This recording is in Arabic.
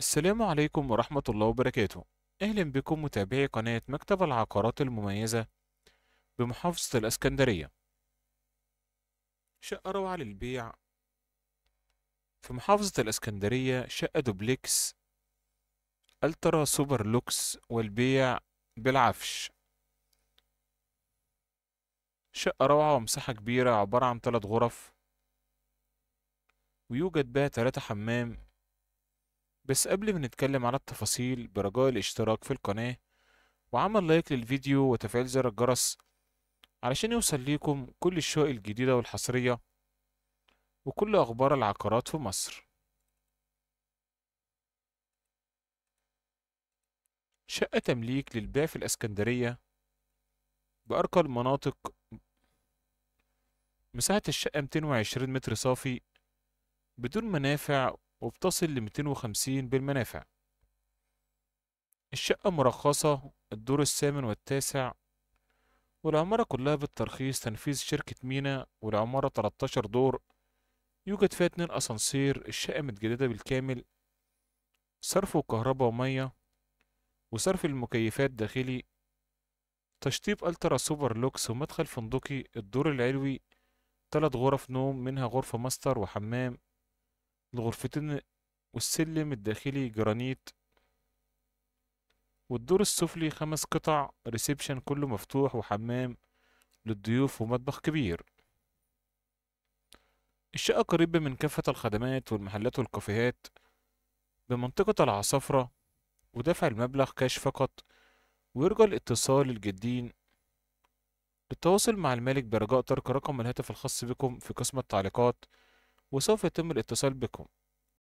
السلام عليكم ورحمة الله وبركاته أهلا بكم متابعي قناة مكتب العقارات المميزة بمحافظة الأسكندرية شقة روعة للبيع في محافظة الأسكندرية شقة دوبلكس الترا سوبر لوكس والبيع بالعفش شقة روعة ومساحة كبيرة عبارة عن ثلاث غرف ويوجد بها ثلاثة حمام بس قبل ما نتكلم على التفاصيل برجاء الاشتراك في القناة وعمل لايك للفيديو وتفعيل زر الجرس علشان يوصل ليكم كل الشقق الجديدة والحصرية وكل أخبار العقارات في مصر شقة تمليك للبيع في الإسكندرية بأرقى المناطق مساحة الشقة 220 متر صافي بدون منافع وبتصل ل 250 بالمنافع الشقة مرخصة الدور الثامن والتاسع والعمارة كلها بالترخيص تنفيذ شركة مينا والعمارة 13 دور يوجد فيها اتنين أسانسير الشقة متجددة بالكامل صرف كهرباء ومية وصرف المكيفات داخلي تشطيب ألترا سوبر لوكس ومدخل فندقي الدور العلوي تلات غرف نوم منها غرفة ماستر وحمام الغرفتين والسلم الداخلي جرانيت والدور السفلي خمس قطع ريسبشن كله مفتوح وحمام للضيوف ومطبخ كبير الشقة قريبة من كافة الخدمات والمحلات والكافيهات بمنطقة العصفرة ودفع المبلغ كاش فقط ويرجى الاتصال الجدين للتواصل مع المالك برجاء ترك رقم الهاتف الخاص بكم في قسم التعليقات وسوف يتم الاتصال بكم